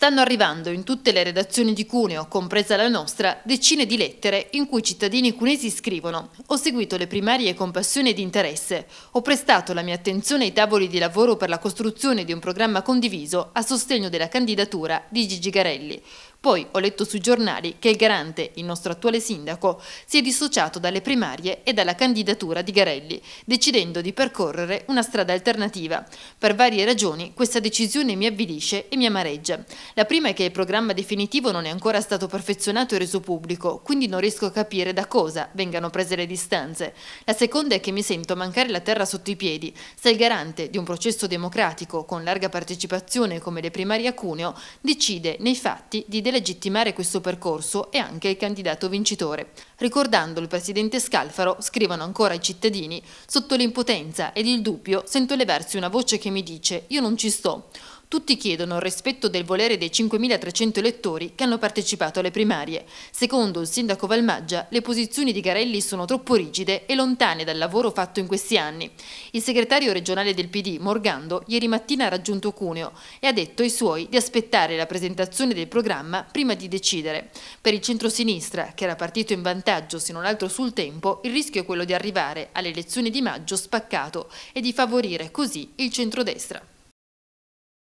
Stanno arrivando in tutte le redazioni di Cuneo, compresa la nostra, decine di lettere in cui i cittadini cunesi scrivono «Ho seguito le primarie con passione ed interesse, ho prestato la mia attenzione ai tavoli di lavoro per la costruzione di un programma condiviso a sostegno della candidatura di Gigi Garelli. Poi ho letto sui giornali che il garante, il nostro attuale sindaco, si è dissociato dalle primarie e dalla candidatura di Garelli, decidendo di percorrere una strada alternativa. Per varie ragioni questa decisione mi avvilisce e mi amareggia. La prima è che il programma definitivo non è ancora stato perfezionato e reso pubblico, quindi non riesco a capire da cosa vengano prese le distanze. La seconda è che mi sento mancare la terra sotto i piedi. Se il garante di un processo democratico con larga partecipazione come le primarie a Cuneo decide nei fatti di legittimare questo percorso è anche il candidato vincitore. Ricordando il presidente Scalfaro, scrivono ancora i cittadini, sotto l'impotenza ed il dubbio sento levarsi una voce che mi dice io non ci sto. Tutti chiedono il rispetto del volere dei 5.300 elettori che hanno partecipato alle primarie. Secondo il sindaco Valmaggia, le posizioni di Garelli sono troppo rigide e lontane dal lavoro fatto in questi anni. Il segretario regionale del PD, Morgando, ieri mattina ha raggiunto Cuneo e ha detto ai suoi di aspettare la presentazione del programma prima di decidere. Per il centro-sinistra, che era partito in vantaggio se non altro sul tempo, il rischio è quello di arrivare alle elezioni di maggio spaccato e di favorire così il centrodestra.